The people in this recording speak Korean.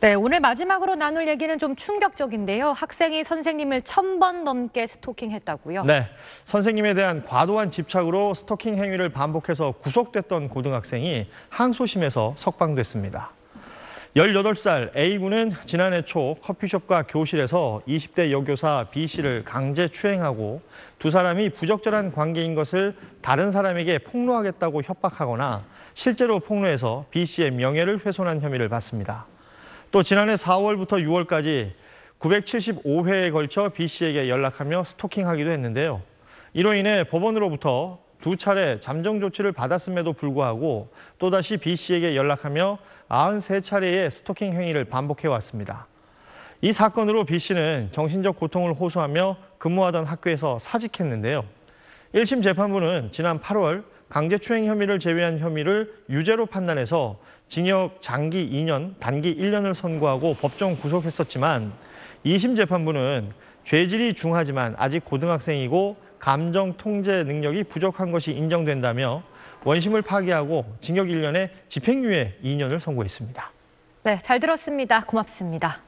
네, 오늘 마지막으로 나눌 얘기는 좀 충격적인데요. 학생이 선생님을 천 번 넘게 스토킹했다고요. 네, 선생님에 대한 과도한 집착으로 스토킹 행위를 반복해서 구속됐던 고등학생이 항소심에서 석방됐습니다. 18살 A군은 지난해 초 커피숍과 교실에서 20대 여교사 B씨를 강제 추행하고 두 사람이 부적절한 관계인 것을 다른 사람에게 폭로하겠다고 협박하거나 실제로 폭로해서 B씨의 명예를 훼손한 혐의를 받습니다. 또 지난해 4월부터 6월까지 975회에 걸쳐 B 씨에게 연락하며 스토킹하기도 했는데요. 이로 인해 법원으로부터 두 차례 잠정 조치를 받았음에도 불구하고 또다시 B 씨에게 연락하며 93차례의 스토킹 행위를 반복해 왔습니다. 이 사건으로 B 씨는 정신적 고통을 호소하며 근무하던 학교에서 사직했는데요. 1심 재판부는 지난 8월 강제추행 혐의를 제외한 혐의를 유죄로 판단해서 징역 장기 2년, 단기 1년을 선고하고 법정 구속했었지만 2심 재판부는 죄질이 중하지만 아직 고등학생이고 감정 통제 능력이 부족한 것이 인정된다며 원심을 파기하고 징역 1년에 집행유예 2년을 선고했습니다. 네, 잘 들었습니다. 고맙습니다.